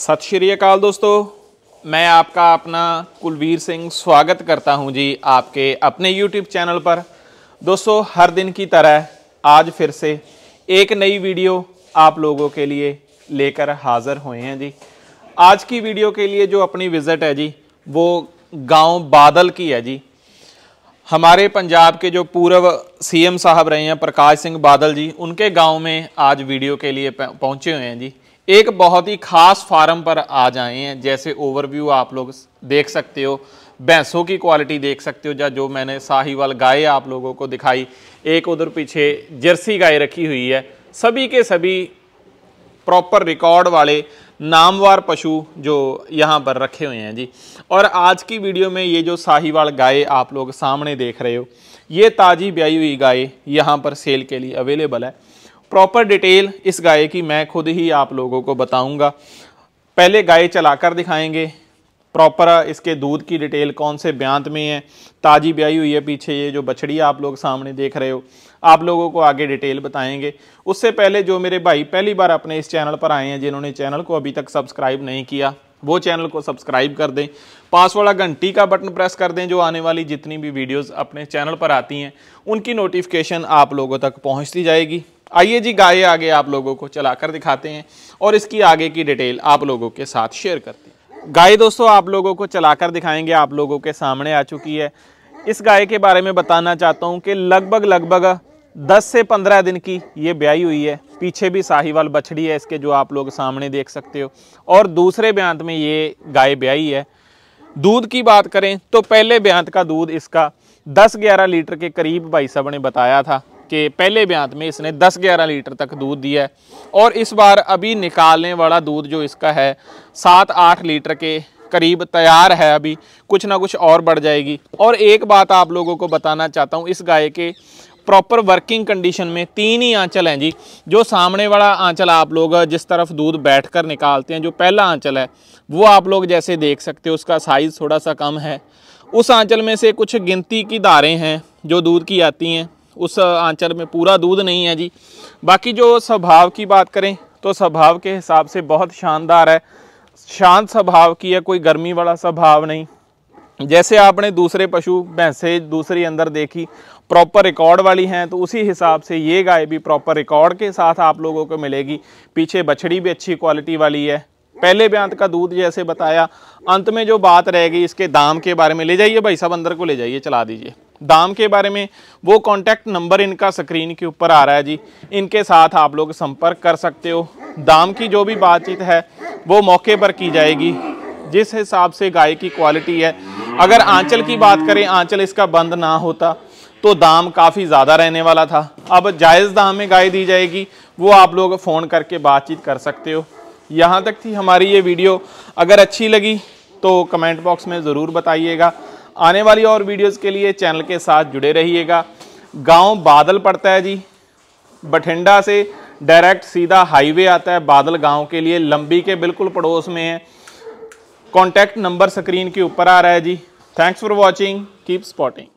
सत श्री अकाल दोस्तों मैं आपका अपना कुलवीर सिंह स्वागत करता हूं जी आपके अपने YouTube चैनल पर दोस्तों हर दिन की तरह आज फिर से एक नई वीडियो आप लोगों के लिए लेकर हाज़र हुए हैं जी आज की वीडियो के लिए जो अपनी विज़िट है जी वो गांव बादल की है जी हमारे पंजाब के जो पूर्व सीएम साहब रहे हैं प्रकाश सिंह बादल जी उनके गांव में आज वीडियो के लिए पहुंचे हुए हैं जी एक बहुत ही खास फार्म पर आ जाए हैं जैसे ओवरव्यू आप लोग देख सकते हो भैंसों की क्वालिटी देख सकते हो या जो मैंने साहिवाल गाय आप लोगों को दिखाई एक उधर पीछे जर्सी गाय रखी हुई है सभी के सभी प्रॉपर रिकॉर्ड वाले नामवार पशु जो यहाँ पर रखे हुए हैं जी और आज की वीडियो में ये जो साहिवाल गाय आप लोग सामने देख रहे हो ये ताज़ी ब्याई हुई गाय यहाँ पर सेल के लिए अवेलेबल है प्रॉपर डिटेल इस गाय की मैं खुद ही आप लोगों को बताऊंगा पहले गाय चलाकर दिखाएंगे प्रॉपर इसके दूध की डिटेल कौन से ब्यांत में है ताज़ी ब्याई हुई है पीछे ये जो बछड़ी आप लोग सामने देख रहे हो आप लोगों को आगे डिटेल बताएंगे उससे पहले जो मेरे भाई पहली बार अपने इस चैनल पर आए हैं जिन्होंने चैनल को अभी तक सब्सक्राइब नहीं किया वो चैनल को सब्सक्राइब कर दें पास वाला घंटी का बटन प्रेस कर दें जो आने वाली जितनी भी वीडियोस अपने चैनल पर आती हैं उनकी नोटिफिकेशन आप लोगों तक पहुंचती जाएगी आइए जी गाय आगे आप लोगों को चलाकर दिखाते हैं और इसकी आगे की डिटेल आप लोगों के साथ शेयर करते हैं गाय दोस्तों आप लोगों को चलाकर दिखाएंगे आप लोगों के सामने आ चुकी है इस गाय के बारे में बताना चाहता हूँ कि लगभग लगभग 10 से 15 दिन की ये ब्याई हुई है पीछे भी साहिवाल बछड़ी है इसके जो आप लोग सामने देख सकते हो और दूसरे ब्यांत में ये गाय ब्याई है दूध की बात करें तो पहले ब्यांत का दूध इसका 10-11 लीटर के करीब भाई साहब ने बताया था कि पहले ब्यांत में इसने 10-11 लीटर तक दूध दिया है और इस बार अभी निकालने वाला दूध जो इसका है सात आठ लीटर के करीब तैयार है अभी कुछ ना कुछ और बढ़ जाएगी और एक बात आप लोगों को बताना चाहता हूँ इस गाय के प्रॉपर वर्किंग कंडीशन में तीन ही आंचल हैं जी जो सामने वाला आंचल आप लोग जिस तरफ दूध बैठकर निकालते हैं जो पहला आंचल है वो आप लोग जैसे देख सकते हो उसका साइज़ थोड़ा सा कम है उस आंचल में से कुछ गिनती की धारें हैं जो दूध की आती हैं उस आंचल में पूरा दूध नहीं है जी बाकी जो स्वभाव की बात करें तो स्वभाव के हिसाब से बहुत शानदार है शांत स्वभाव की है कोई गर्मी वाला स्वभाव नहीं जैसे आपने दूसरे पशु भैंसे दूसरी अंदर देखी प्रॉपर रिकॉर्ड वाली हैं तो उसी हिसाब से ये गाय भी प्रॉपर रिकॉर्ड के साथ आप लोगों को मिलेगी पीछे बछड़ी भी अच्छी क्वालिटी वाली है पहले ब्यांत का दूध जैसे बताया अंत में जो बात रहेगी इसके दाम के बारे में ले जाइए भाई साहब अंदर को ले जाइए चला दीजिए दाम के बारे में वो कॉन्टैक्ट नंबर इनका स्क्रीन के ऊपर आ रहा है जी इनके साथ आप लोग संपर्क कर सकते हो दाम की जो भी बातचीत है वो मौके पर की जाएगी जिस हिसाब से गाय की क्वालिटी है अगर आंचल की बात करें आंचल इसका बंद ना होता तो दाम काफ़ी ज़्यादा रहने वाला था अब जायज़ दाम में गाय दी जाएगी वो आप लोग फ़ोन करके बातचीत कर सकते हो यहाँ तक थी हमारी ये वीडियो अगर अच्छी लगी तो कमेंट बॉक्स में ज़रूर बताइएगा आने वाली और वीडियोस के लिए चैनल के साथ जुड़े रहिएगा गांव बादल पड़ता है जी बठिंडा से डायरेक्ट सीधा हाईवे आता है बादल गांव के लिए लंबी के बिल्कुल पड़ोस में है कॉन्टैक्ट नंबर स्क्रीन के ऊपर आ रहा है जी thanks for watching keep spotting